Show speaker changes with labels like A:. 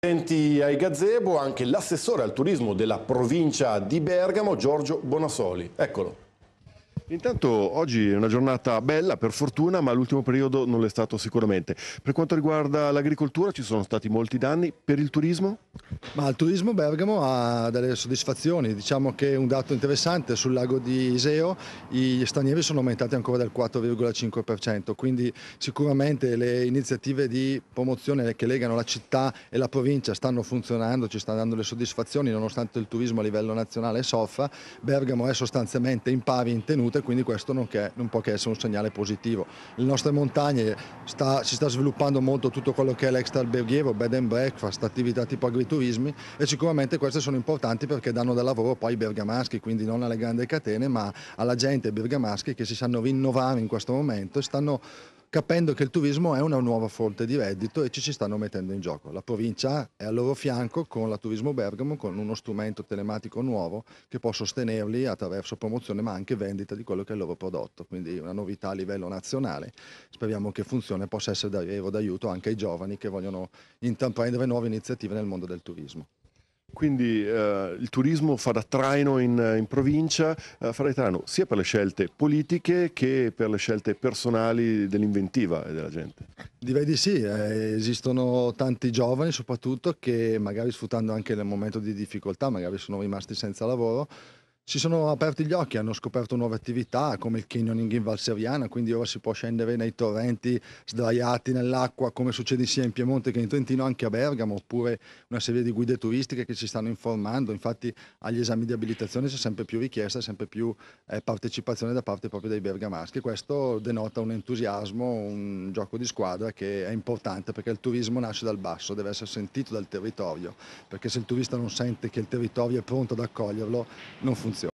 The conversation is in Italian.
A: Presenti ai gazebo anche l'assessore al turismo della provincia di Bergamo, Giorgio Bonasoli. Eccolo. Intanto oggi è una giornata bella per fortuna, ma l'ultimo periodo non l'è stato sicuramente. Per quanto riguarda l'agricoltura ci sono stati molti danni, per il turismo? Ma il turismo Bergamo
B: ha delle soddisfazioni, diciamo che un dato interessante sul lago di Iseo gli stranieri sono aumentati ancora del 4,5%, quindi sicuramente le iniziative di promozione che legano la città e la provincia stanno funzionando, ci stanno dando le soddisfazioni nonostante il turismo a livello nazionale soffra, Bergamo è sostanzialmente in pari in tenuta e quindi questo non, che, non, può che essere un segnale positivo. Le nostre montagne sta, si sta sviluppando molto tutto quello che è l'extralberghiero, bed and breakfast, attività tipo agriturismi e sicuramente queste sono importanti perché danno del lavoro poi ai bergamaschi, quindi non alle grandi catene ma alla gente bergamaschi che si sanno rinnovare in questo momento e stanno capendo che il turismo è una nuova fonte di reddito e ci si stanno mettendo in gioco. La provincia è al loro fianco con la Turismo Bergamo, con uno strumento telematico nuovo che può sostenerli attraverso promozione ma anche vendita di quello che è il loro prodotto, quindi una novità a livello nazionale. Speriamo che funzioni e possa essere davvero d'aiuto anche ai giovani che vogliono intraprendere nuove iniziative nel mondo del turismo.
A: Quindi eh, il turismo fa da traino in, in provincia, eh, farà traino sia per le scelte politiche che per le scelte personali dell'inventiva e della gente.
B: Direi di sì, eh, esistono tanti giovani soprattutto che magari sfruttando anche nel momento di difficoltà, magari sono rimasti senza lavoro, si sono aperti gli occhi, hanno scoperto nuove attività come il canyoning in Valseriana, quindi ora si può scendere nei torrenti sdraiati nell'acqua come succede sia in Piemonte che in Trentino, anche a Bergamo, oppure una serie di guide turistiche che ci stanno informando, infatti agli esami di abilitazione c'è sempre più richiesta, sempre più eh, partecipazione da parte proprio dei bergamaschi, questo denota un entusiasmo, un gioco di squadra che è importante perché il turismo nasce dal basso, deve essere sentito dal territorio, perché se il turista non sente che il territorio è pronto ad accoglierlo non funziona.